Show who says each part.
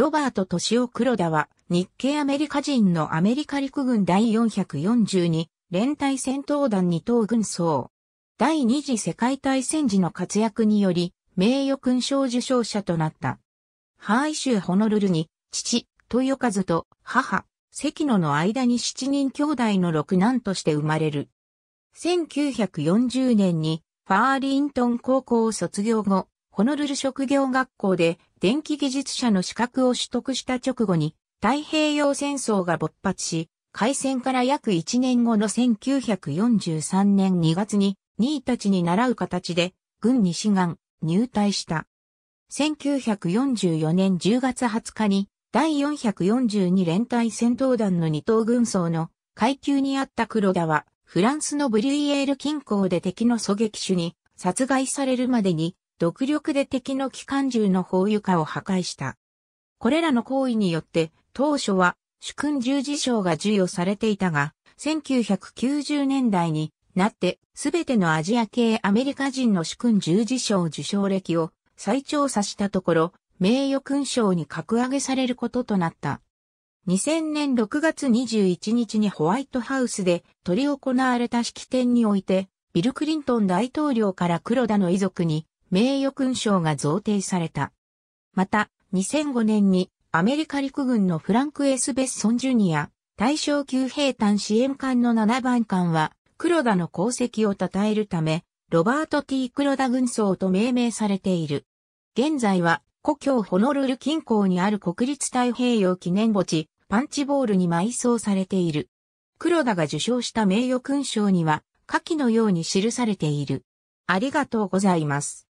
Speaker 1: ロバート敏夫黒田は、日系アメリカ人のアメリカ陸軍第442連隊戦闘団二等軍曹。第二次世界大戦時の活躍により、名誉勲章受章者となった。ハーイ州ホノルルに、父、豊和と母、関野の間に7人兄弟の6男として生まれる。1940年に、ファーリントン高校を卒業後、ホノルル職業学校で電気技術者の資格を取得した直後に太平洋戦争が勃発し、開戦から約1年後の1943年2月に、2位たちに習う形で、軍に志願、入隊した。1944年10月20日に、第442連隊戦闘団の二等軍曹の階級にあった黒田は、フランスのブリュイエール近郊で敵の狙撃手に殺害されるまでに独力で敵の機関銃の砲化を破壊した。これらの行為によって、当初は主君十字章が授与されていたが、1990年代になって、すべてのアジア系アメリカ人の主君十字章受賞歴を再調査したところ、名誉勲章に格上げされることとなった。2000年6月21日にホワイトハウスで取り行われた式典において、ビル・クリントン大統領から黒田の遺族に名誉勲章が贈呈された。また、2005年にアメリカ陸軍のフランク・エスベッソン・ジュニア、大正級兵団支援艦の7番艦は、黒田の功績を称えるため、ロバート・ T・ 黒田軍曹と命名されている。現在は、故郷ホノルル近郊にある国立太平洋記念墓地、パンチボールに埋葬されている。黒田が受賞した名誉勲章には、下記のように記されている。ありがとうござ
Speaker 2: います。